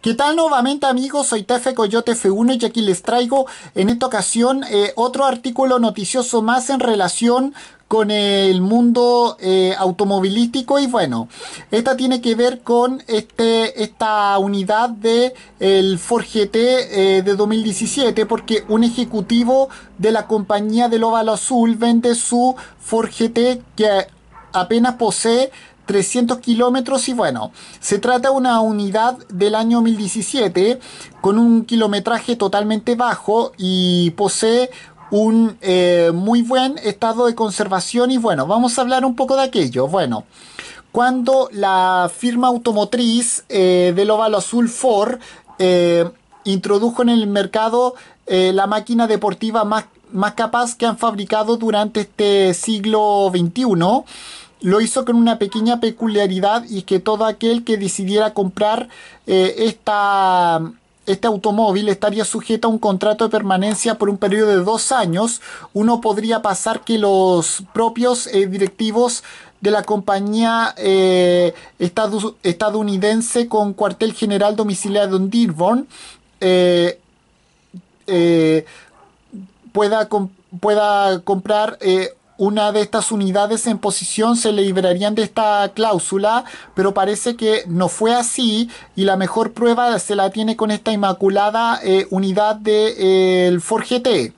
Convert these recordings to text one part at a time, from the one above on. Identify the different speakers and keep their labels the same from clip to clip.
Speaker 1: ¿Qué tal nuevamente amigos? Soy Tefe Coyote F1 y aquí les traigo en esta ocasión eh, otro artículo noticioso más en relación con el mundo eh, automovilístico y bueno, esta tiene que ver con este, esta unidad de el Ford GT eh, de 2017 porque un ejecutivo de la compañía de óvalo azul vende su Ford GT que apenas posee 300 kilómetros y bueno, se trata de una unidad del año 2017 con un kilometraje totalmente bajo y posee un eh, muy buen estado de conservación y bueno, vamos a hablar un poco de aquello. Bueno, cuando la firma automotriz eh, del azul Ford eh, introdujo en el mercado eh, la máquina deportiva más, más capaz que han fabricado durante este siglo XXI, lo hizo con una pequeña peculiaridad y que todo aquel que decidiera comprar eh, este automóvil estaría sujeto a un contrato de permanencia por un periodo de dos años. Uno podría pasar que los propios eh, directivos de la compañía eh, estadounidense con cuartel general domiciliado en Dearborn pueda, pueda comprar una de estas unidades en posición se librarían de esta cláusula, pero parece que no fue así y la mejor prueba se la tiene con esta inmaculada eh, unidad del de, eh, Ford GT.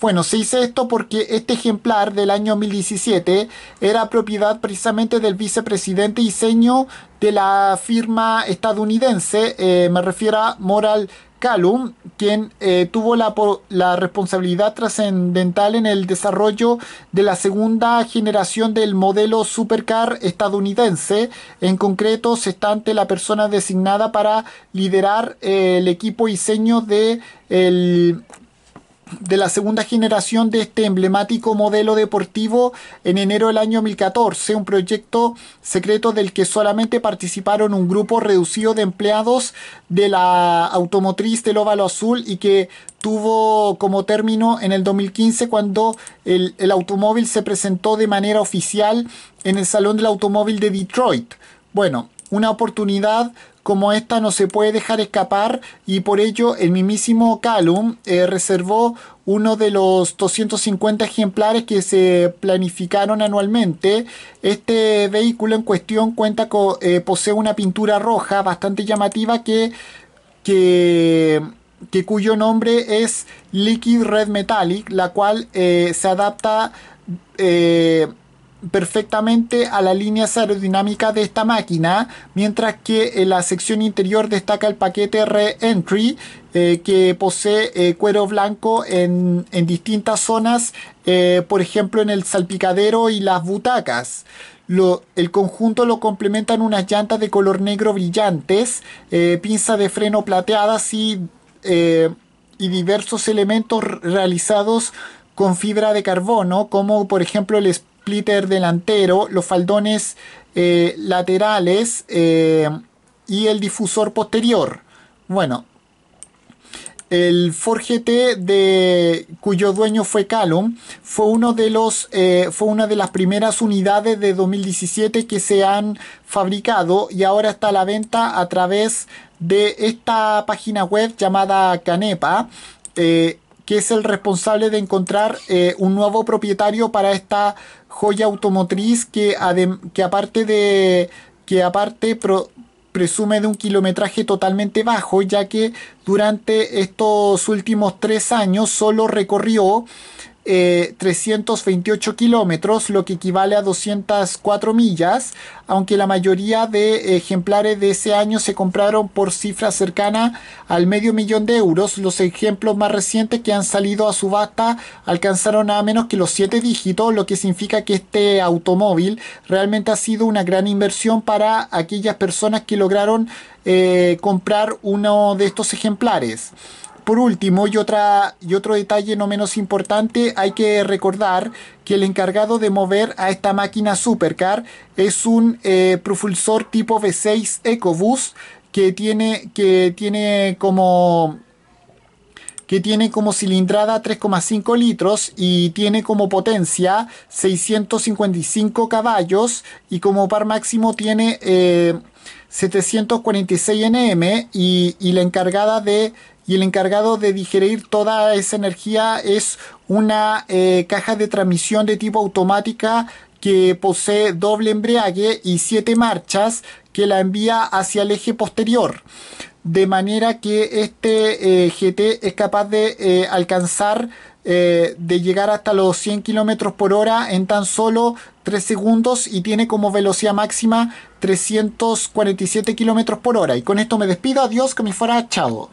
Speaker 1: Bueno, se dice esto porque este ejemplar del año 2017 era propiedad precisamente del vicepresidente y seño de la firma estadounidense, eh, me refiero a Moral Calum, quien eh, tuvo la, responsabilidad trascendental en el desarrollo de la segunda generación del modelo supercar estadounidense. En concreto, se está ante la persona designada para liderar eh, el equipo diseño de el de la segunda generación de este emblemático modelo deportivo en enero del año 2014, un proyecto secreto del que solamente participaron un grupo reducido de empleados de la automotriz del óvalo azul y que tuvo como término en el 2015 cuando el, el automóvil se presentó de manera oficial en el Salón del Automóvil de Detroit. Bueno, una oportunidad como esta no se puede dejar escapar y por ello el mismísimo Calum eh, reservó uno de los 250 ejemplares que se planificaron anualmente. Este vehículo en cuestión cuenta con, eh, posee una pintura roja bastante llamativa que, que cuyo nombre es Liquid Red Metallic, la cual eh, se adapta perfectamente a las líneas aerodinámicas de esta máquina, mientras que en la sección interior destaca el paquete Re-Entry eh, que posee eh, cuero blanco en, distintas zonas, eh, por ejemplo en el salpicadero y las butacas. Lo, el conjunto lo complementan unas llantas de color negro brillantes, pinzas de freno plateadas y, y diversos elementos realizados con fibra de carbono, como por ejemplo el, delantero, los faldones eh, laterales eh, y el difusor posterior. Bueno, el Ford de cuyo dueño fue Calum fue uno de los eh, fue una de las primeras unidades de 2017 que se han fabricado y ahora está a la venta a través de esta página web llamada Canepa que es el responsable de encontrar eh, un nuevo propietario para esta joya automotriz que, que aparte de que aparte presume de un kilometraje totalmente bajo, ya que durante estos últimos tres años solo recorrió 328 eh, kilómetros, lo que equivale a 204 millas, aunque la mayoría de ejemplares de ese año se compraron por cifra cercana al medio millón de euros. Los ejemplos más recientes que han salido a subasta alcanzaron nada menos que los 7 dígitos, lo que significa que este automóvil realmente ha sido una gran inversión para aquellas personas que lograron eh, comprar uno de estos ejemplares. Por último, y, otra, y otro detalle no menos importante, hay que recordar que el encargado de mover a esta máquina supercar es un eh, propulsor tipo V6 EcoBus que tiene, que tiene como que tiene como cilindrada 3,5 litros y tiene como potencia 655 caballos y como par máximo tiene 746 eh, nm y la encargada de y el encargado de digerir toda esa energía es una eh, caja de transmisión de tipo automática que posee doble embriague y siete marchas que la envía hacia el eje posterior de manera que este eh, GT es capaz de eh, alcanzar de llegar hasta los 100 kilómetros por hora en tan solo 3 segundos y tiene como velocidad máxima 347 kilómetros por hora y con esto me despido adiós que me fuera chao